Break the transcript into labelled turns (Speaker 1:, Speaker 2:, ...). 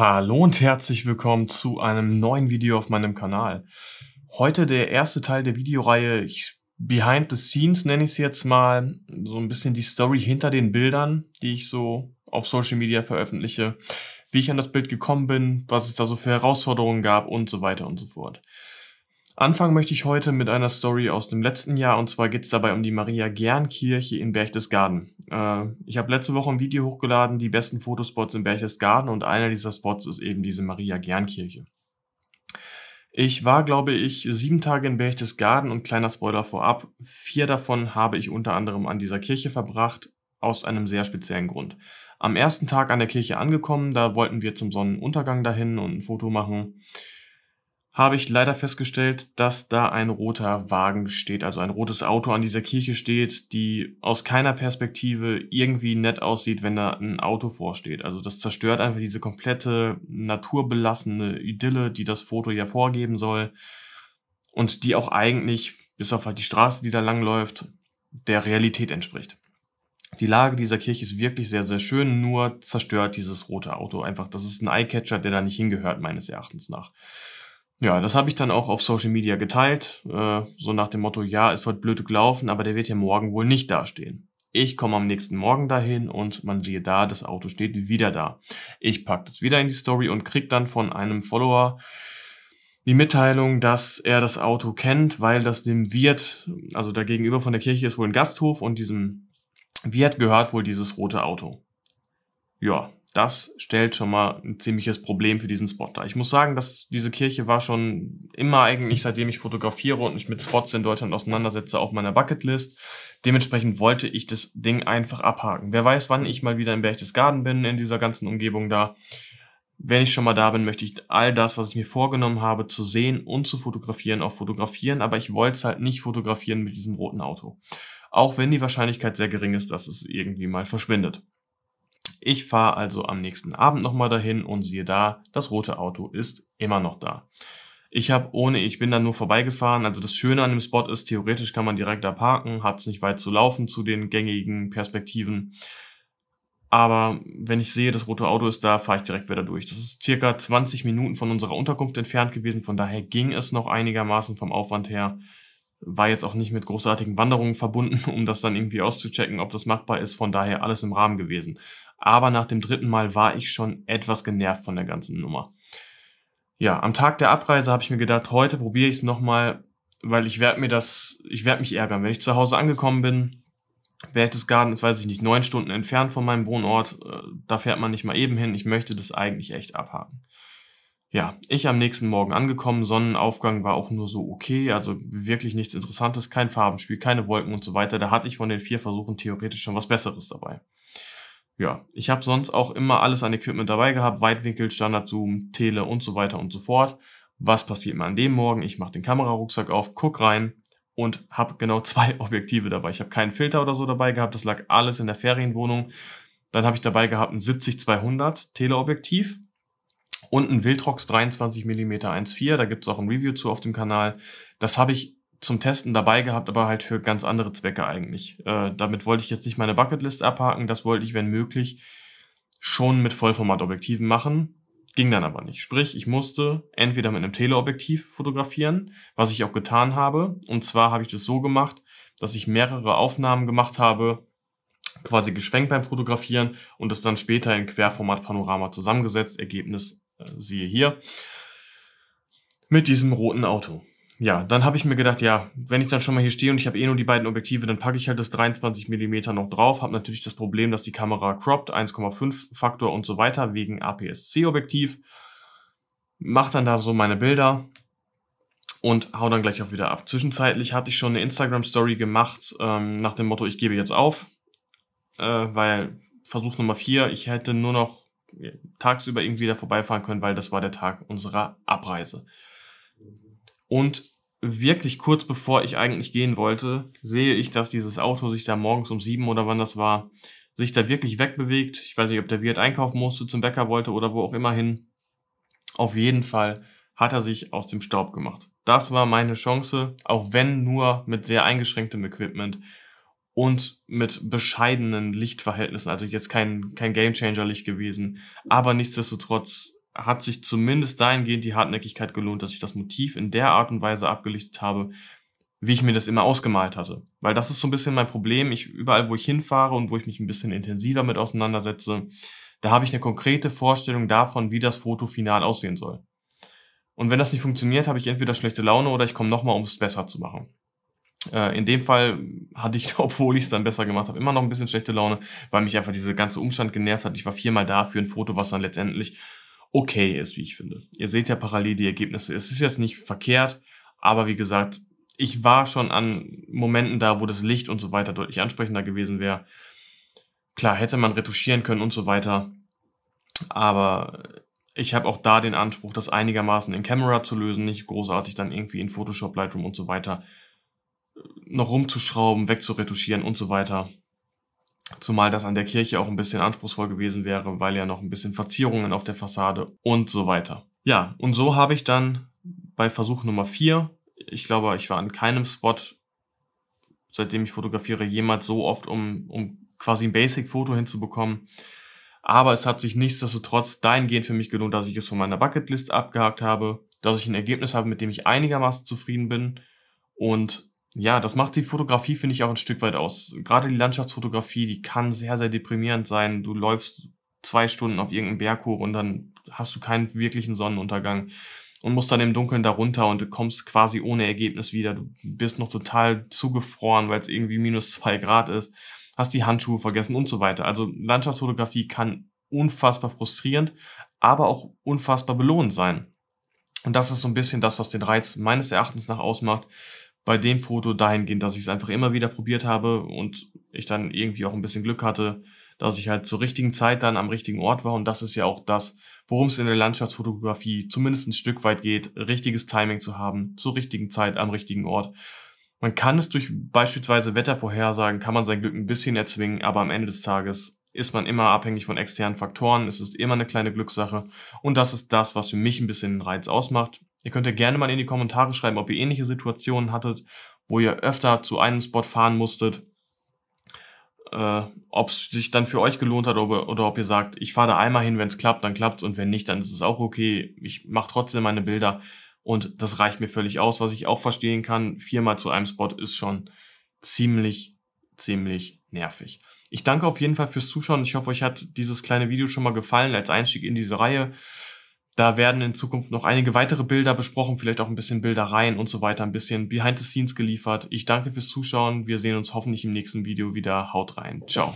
Speaker 1: Hallo und herzlich willkommen zu einem neuen Video auf meinem Kanal. Heute der erste Teil der Videoreihe Behind the Scenes nenne ich es jetzt mal. So ein bisschen die Story hinter den Bildern, die ich so auf Social Media veröffentliche. Wie ich an das Bild gekommen bin, was es da so für Herausforderungen gab und so weiter und so fort. Anfangen möchte ich heute mit einer Story aus dem letzten Jahr und zwar geht es dabei um die Maria Gern Kirche in Berchtesgaden. Äh, ich habe letzte Woche ein Video hochgeladen, die besten Fotospots in Berchtesgaden und einer dieser Spots ist eben diese Maria Gern Kirche. Ich war, glaube ich, sieben Tage in Berchtesgaden und kleiner Spoiler vorab, vier davon habe ich unter anderem an dieser Kirche verbracht, aus einem sehr speziellen Grund. Am ersten Tag an der Kirche angekommen, da wollten wir zum Sonnenuntergang dahin und ein Foto machen habe ich leider festgestellt, dass da ein roter Wagen steht, also ein rotes Auto an dieser Kirche steht, die aus keiner Perspektive irgendwie nett aussieht, wenn da ein Auto vorsteht. Also das zerstört einfach diese komplette naturbelassene Idylle, die das Foto ja vorgeben soll und die auch eigentlich, bis auf halt die Straße, die da langläuft, der Realität entspricht. Die Lage dieser Kirche ist wirklich sehr, sehr schön, nur zerstört dieses rote Auto einfach. Das ist ein Eyecatcher, der da nicht hingehört, meines Erachtens nach. Ja, das habe ich dann auch auf Social Media geteilt, äh, so nach dem Motto, ja, ist heute blöd gelaufen, aber der wird ja morgen wohl nicht dastehen. Ich komme am nächsten Morgen dahin und man sehe da, das Auto steht wieder da. Ich packe das wieder in die Story und krieg dann von einem Follower die Mitteilung, dass er das Auto kennt, weil das dem Wirt, also da gegenüber von der Kirche ist wohl ein Gasthof und diesem Wirt gehört wohl dieses rote Auto. Ja, das stellt schon mal ein ziemliches Problem für diesen Spot dar. Ich muss sagen, dass diese Kirche war schon immer eigentlich, seitdem ich fotografiere und mich mit Spots in Deutschland auseinandersetze, auf meiner Bucketlist. Dementsprechend wollte ich das Ding einfach abhaken. Wer weiß, wann ich mal wieder in Berchtesgaden bin, in dieser ganzen Umgebung da. Wenn ich schon mal da bin, möchte ich all das, was ich mir vorgenommen habe, zu sehen und zu fotografieren, auch fotografieren. Aber ich wollte es halt nicht fotografieren mit diesem roten Auto. Auch wenn die Wahrscheinlichkeit sehr gering ist, dass es irgendwie mal verschwindet. Ich fahre also am nächsten Abend nochmal dahin und siehe da, das rote Auto ist immer noch da. Ich habe ohne, ich bin dann nur vorbeigefahren. Also das Schöne an dem Spot ist, theoretisch kann man direkt da parken, hat es nicht weit zu laufen zu den gängigen Perspektiven. Aber wenn ich sehe, das rote Auto ist da, fahre ich direkt wieder durch. Das ist circa 20 Minuten von unserer Unterkunft entfernt gewesen, von daher ging es noch einigermaßen vom Aufwand her war jetzt auch nicht mit großartigen Wanderungen verbunden, um das dann irgendwie auszuchecken, ob das machbar ist. Von daher alles im Rahmen gewesen. Aber nach dem dritten Mal war ich schon etwas genervt von der ganzen Nummer. Ja, am Tag der Abreise habe ich mir gedacht, heute probiere ich es nochmal, weil ich werde mir das, ich werde mich ärgern. Wenn ich zu Hause angekommen bin, Berchtesgaden ist, weiß ich nicht, neun Stunden entfernt von meinem Wohnort, äh, da fährt man nicht mal eben hin. Ich möchte das eigentlich echt abhaken. Ja, ich am nächsten Morgen angekommen, Sonnenaufgang war auch nur so okay, also wirklich nichts Interessantes, kein Farbenspiel, keine Wolken und so weiter. Da hatte ich von den vier Versuchen theoretisch schon was Besseres dabei. Ja, ich habe sonst auch immer alles an Equipment dabei gehabt, Weitwinkel, Standardzoom, Tele und so weiter und so fort. Was passiert mir an dem Morgen? Ich mache den Kamerarucksack auf, guck rein und habe genau zwei Objektive dabei. Ich habe keinen Filter oder so dabei gehabt, das lag alles in der Ferienwohnung. Dann habe ich dabei gehabt ein 70-200 Teleobjektiv, und ein Wildrox 23 mm 1.4. Da gibt's auch ein Review zu auf dem Kanal. Das habe ich zum Testen dabei gehabt, aber halt für ganz andere Zwecke eigentlich. Äh, damit wollte ich jetzt nicht meine Bucketlist abhaken. Das wollte ich, wenn möglich, schon mit Vollformatobjektiven machen. Ging dann aber nicht. Sprich, ich musste entweder mit einem Teleobjektiv fotografieren, was ich auch getan habe. Und zwar habe ich das so gemacht, dass ich mehrere Aufnahmen gemacht habe, quasi geschwenkt beim Fotografieren und es dann später in Querformat Panorama zusammengesetzt. Ergebnis äh, siehe hier, mit diesem roten Auto. Ja, dann habe ich mir gedacht, ja, wenn ich dann schon mal hier stehe und ich habe eh nur die beiden Objektive, dann packe ich halt das 23mm noch drauf, habe natürlich das Problem, dass die Kamera cropped, 1,5 Faktor und so weiter, wegen APS-C-Objektiv, mache dann da so meine Bilder und hau dann gleich auch wieder ab. Zwischenzeitlich hatte ich schon eine Instagram-Story gemacht, ähm, nach dem Motto, ich gebe jetzt auf, äh, weil Versuch Nummer 4, ich hätte nur noch tagsüber irgendwie da vorbeifahren können, weil das war der Tag unserer Abreise. Und wirklich kurz bevor ich eigentlich gehen wollte, sehe ich, dass dieses Auto sich da morgens um sieben oder wann das war, sich da wirklich wegbewegt. Ich weiß nicht, ob der Wirt einkaufen musste, zum Bäcker wollte oder wo auch immer hin. Auf jeden Fall hat er sich aus dem Staub gemacht. Das war meine Chance, auch wenn nur mit sehr eingeschränktem Equipment, und mit bescheidenen Lichtverhältnissen. Also jetzt kein, kein gamechanger licht gewesen. Aber nichtsdestotrotz hat sich zumindest dahingehend die Hartnäckigkeit gelohnt, dass ich das Motiv in der Art und Weise abgelichtet habe, wie ich mir das immer ausgemalt hatte. Weil das ist so ein bisschen mein Problem. Ich, überall, wo ich hinfahre und wo ich mich ein bisschen intensiver mit auseinandersetze, da habe ich eine konkrete Vorstellung davon, wie das Foto final aussehen soll. Und wenn das nicht funktioniert, habe ich entweder schlechte Laune oder ich komme nochmal, um es besser zu machen. Äh, in dem Fall hatte ich, obwohl ich es dann besser gemacht habe, immer noch ein bisschen schlechte Laune, weil mich einfach dieser ganze Umstand genervt hat. Ich war viermal da für ein Foto, was dann letztendlich okay ist, wie ich finde. Ihr seht ja parallel die Ergebnisse. Es ist jetzt nicht verkehrt, aber wie gesagt, ich war schon an Momenten da, wo das Licht und so weiter deutlich ansprechender gewesen wäre. Klar, hätte man retuschieren können und so weiter. Aber ich habe auch da den Anspruch, das einigermaßen in Camera zu lösen, nicht großartig dann irgendwie in Photoshop, Lightroom und so weiter noch rumzuschrauben, wegzuretuschieren und so weiter. Zumal das an der Kirche auch ein bisschen anspruchsvoll gewesen wäre, weil ja noch ein bisschen Verzierungen auf der Fassade und so weiter. Ja, und so habe ich dann bei Versuch Nummer vier, ich glaube, ich war an keinem Spot, seitdem ich fotografiere, jemals so oft, um, um quasi ein Basic-Foto hinzubekommen. Aber es hat sich nichtsdestotrotz dahingehend für mich gelohnt, dass ich es von meiner Bucketlist abgehakt habe, dass ich ein Ergebnis habe, mit dem ich einigermaßen zufrieden bin und ja, das macht die Fotografie, finde ich, auch ein Stück weit aus. Gerade die Landschaftsfotografie, die kann sehr, sehr deprimierend sein. Du läufst zwei Stunden auf irgendeinen Berg hoch und dann hast du keinen wirklichen Sonnenuntergang und musst dann im Dunkeln darunter und du kommst quasi ohne Ergebnis wieder. Du bist noch total zugefroren, weil es irgendwie minus zwei Grad ist, hast die Handschuhe vergessen und so weiter. Also Landschaftsfotografie kann unfassbar frustrierend, aber auch unfassbar belohnt sein. Und das ist so ein bisschen das, was den Reiz meines Erachtens nach ausmacht, bei dem Foto dahingehend, dass ich es einfach immer wieder probiert habe und ich dann irgendwie auch ein bisschen Glück hatte, dass ich halt zur richtigen Zeit dann am richtigen Ort war. Und das ist ja auch das, worum es in der Landschaftsfotografie zumindest ein Stück weit geht, richtiges Timing zu haben, zur richtigen Zeit am richtigen Ort. Man kann es durch beispielsweise Wettervorhersagen, kann man sein Glück ein bisschen erzwingen, aber am Ende des Tages ist man immer abhängig von externen Faktoren. Es ist immer eine kleine Glückssache. Und das ist das, was für mich ein bisschen den Reiz ausmacht. Ihr könnt ja gerne mal in die Kommentare schreiben, ob ihr ähnliche Situationen hattet, wo ihr öfter zu einem Spot fahren musstet. Äh, ob es sich dann für euch gelohnt hat oder, oder ob ihr sagt, ich fahre da einmal hin, wenn es klappt, dann klappt's und wenn nicht, dann ist es auch okay. Ich mache trotzdem meine Bilder und das reicht mir völlig aus. Was ich auch verstehen kann, viermal zu einem Spot ist schon ziemlich, ziemlich nervig. Ich danke auf jeden Fall fürs Zuschauen. Ich hoffe, euch hat dieses kleine Video schon mal gefallen als Einstieg in diese Reihe. Da werden in Zukunft noch einige weitere Bilder besprochen, vielleicht auch ein bisschen Bildereien und so weiter, ein bisschen Behind the Scenes geliefert. Ich danke fürs Zuschauen. Wir sehen uns hoffentlich im nächsten Video wieder. Haut rein. Ciao.